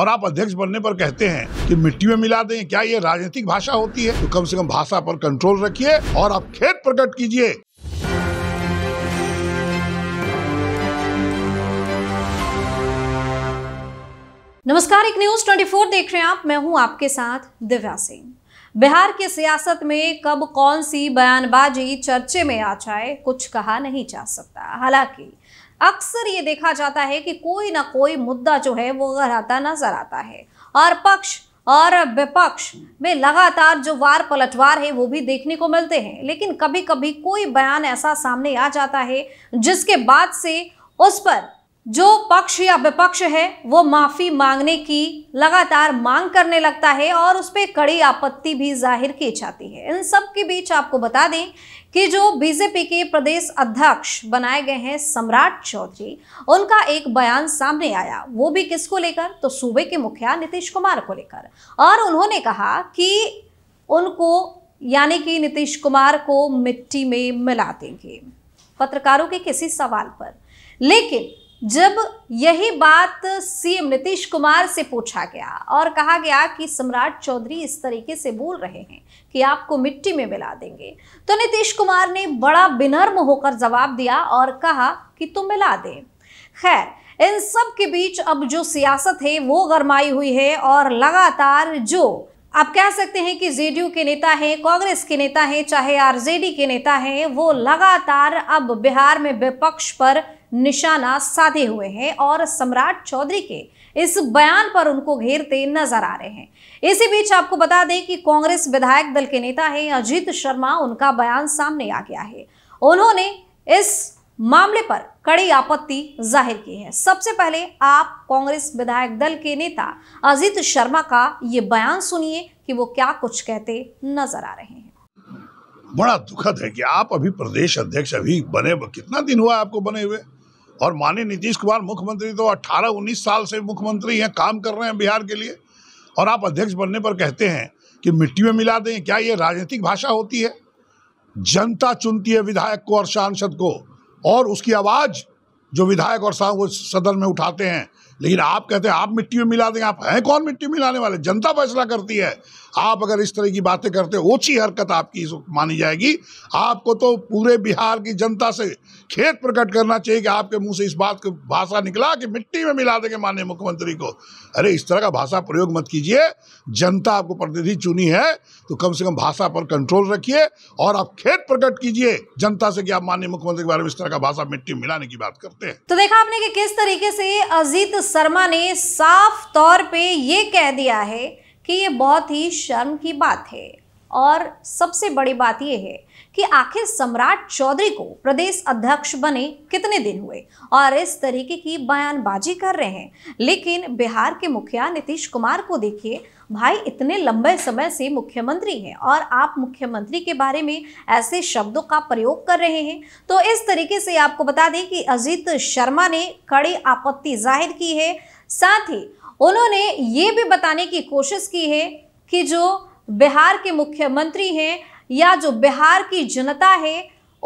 और आप अध्यक्ष बनने पर कहते हैं कि मिट्टी में मिला दें क्या ये राजनीतिक भाषा होती है तो कम से कम भाषा पर कंट्रोल रखिए और आप खेत प्रकट कीजिए नमस्कार एक न्यूज 24 देख रहे हैं आप मैं हूं आपके साथ दिव्या सिंह बिहार की सियासत में कब कौन सी बयानबाजी चर्चे में आ जाए कुछ कहा नहीं जा सकता हालांकि अक्सर ये देखा जाता है कि कोई ना कोई मुद्दा जो है वो गहराता नजर आता है और पक्ष और विपक्ष में लगातार जो वार पलटवार है वो भी देखने को मिलते हैं लेकिन कभी कभी कोई बयान ऐसा सामने आ जाता है जिसके बाद से उस पर जो पक्ष या विपक्ष है वो माफ़ी मांगने की लगातार मांग करने लगता है और उस पर कड़ी आपत्ति भी जाहिर की जाती है इन सब के बीच आपको बता दें कि जो बीजेपी के प्रदेश अध्यक्ष बनाए गए हैं सम्राट चौधरी उनका एक बयान सामने आया वो भी किसको लेकर तो सूबे के मुखिया नीतीश कुमार को लेकर और उन्होंने कहा कि उनको यानी कि नीतीश कुमार को मिट्टी में मिला देंगे पत्रकारों के किसी सवाल पर लेकिन जब यही बात सीएम नीतीश कुमार से पूछा गया और कहा गया कि सम्राट चौधरी इस तरीके से बोल रहे हैं कि आपको मिट्टी में मिला देंगे तो नीतीश कुमार ने बड़ा विनर्म होकर जवाब दिया और कहा कि तुम मिला दे खैर इन सब के बीच अब जो सियासत है वो गरमाई हुई है और लगातार जो आप कह सकते हैं कि जेडीयू के नेता हैं कांग्रेस के नेता हैं चाहे आरजेडी के नेता हैं वो लगातार अब बिहार में विपक्ष पर निशाना साधे हुए हैं और सम्राट चौधरी के इस बयान पर उनको घेरते नजर आ रहे हैं इसी बीच आपको बता दें कि कांग्रेस विधायक दल के नेता हैं अजीत शर्मा उनका बयान सामने आ गया है उन्होंने इस मामले पर कड़ी आपत्ति जाहिर की है सबसे पहले आप कांग्रेस विधायक दल के नेता अजीत शर्मा का ये बयान सुनिए कि वो क्या कुछ कहते नजर आ रहे हैं बड़ा दुखद है कि आप अभी प्रदेश अध्यक्ष अभी बने कितना दिन हुआ आपको बने हुए और माननीय नीतीश कुमार मुख्यमंत्री तो 18-19 साल से मुख्यमंत्री हैं काम कर रहे हैं बिहार के लिए और आप अध्यक्ष बनने पर कहते हैं कि मिट्टी में मिला दें क्या ये राजनीतिक भाषा होती है जनता चुनती है विधायक को और सांसद को और उसकी आवाज़ जो विधायक और वो सदन में उठाते हैं लेकिन आप कहते हैं आप मिट्टी में मिला देंगे आप हैं कौन मिट्टी मिलाने वाले जनता फैसला करती है आप अगर इस तरह की बातें करते ओछी हरकत आपकी मानी जाएगी आपको तो पूरे बिहार की जनता से खेत प्रकट करना चाहिए कि आपके मुंह से इस बात की भाषा निकला कि मिट्टी में मिला देंगे माननीय मुख्यमंत्री को अरे इस तरह का भाषा प्रयोग मत कीजिए जनता आपको प्रतिनिधि चुनी है तो कम से कम भाषा पर कंट्रोल रखिए और आप खेत प्रकट कीजिए जनता से कि आप माननीय मुख्यमंत्री के बारे में इस तरह का भाषा मिट्टी मिलाने की बात करते हैं तो देखा आपने कि किस तरीके से अजीत शर्मा ने साफ तौर पे ये कह दिया है कि ये बहुत ही शर्म की बात है और सबसे बड़ी बात यह है कि आखिर सम्राट चौधरी को प्रदेश अध्यक्ष बने कितने दिन हुए और इस तरीके की बयानबाजी कर रहे हैं लेकिन बिहार के मुखिया नीतीश कुमार को देखिए भाई इतने लंबे समय से मुख्यमंत्री हैं और आप मुख्यमंत्री के बारे में ऐसे शब्दों का प्रयोग कर रहे हैं तो इस तरीके से आपको बता दें कि अजीत शर्मा ने कड़ी आपत्ति जाहिर की है साथ ही उन्होंने ये भी बताने की कोशिश की है कि जो बिहार के मुख्यमंत्री हैं या जो बिहार की जनता है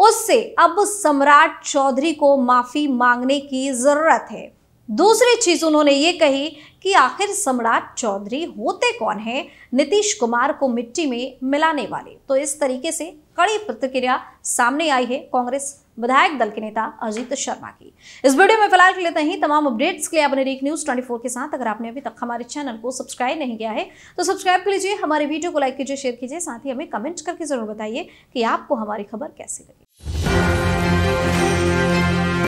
उससे अब सम्राट चौधरी को माफी मांगने की जरूरत है दूसरी चीज उन्होंने ये कही कि आखिर सम्राट चौधरी होते कौन हैं नीतीश कुमार को मिट्टी में मिलाने वाले तो इस तरीके से कड़ी प्रतिक्रिया सामने आई है कांग्रेस विधायक दल के नेता अजीत शर्मा की इस वीडियो में फिलहाल के लिए ही तमाम अपडेट्स के लिए आपने रेक न्यूज 24 के साथ अगर आपने अभी तक हमारे चैनल को सब्सक्राइब नहीं किया है तो सब्सक्राइब कर लीजिए हमारे वीडियो को लाइक कीजिए शेयर कीजिए साथ ही हमें कमेंट करके जरूर बताइए कि आपको हमारी खबर कैसी लगी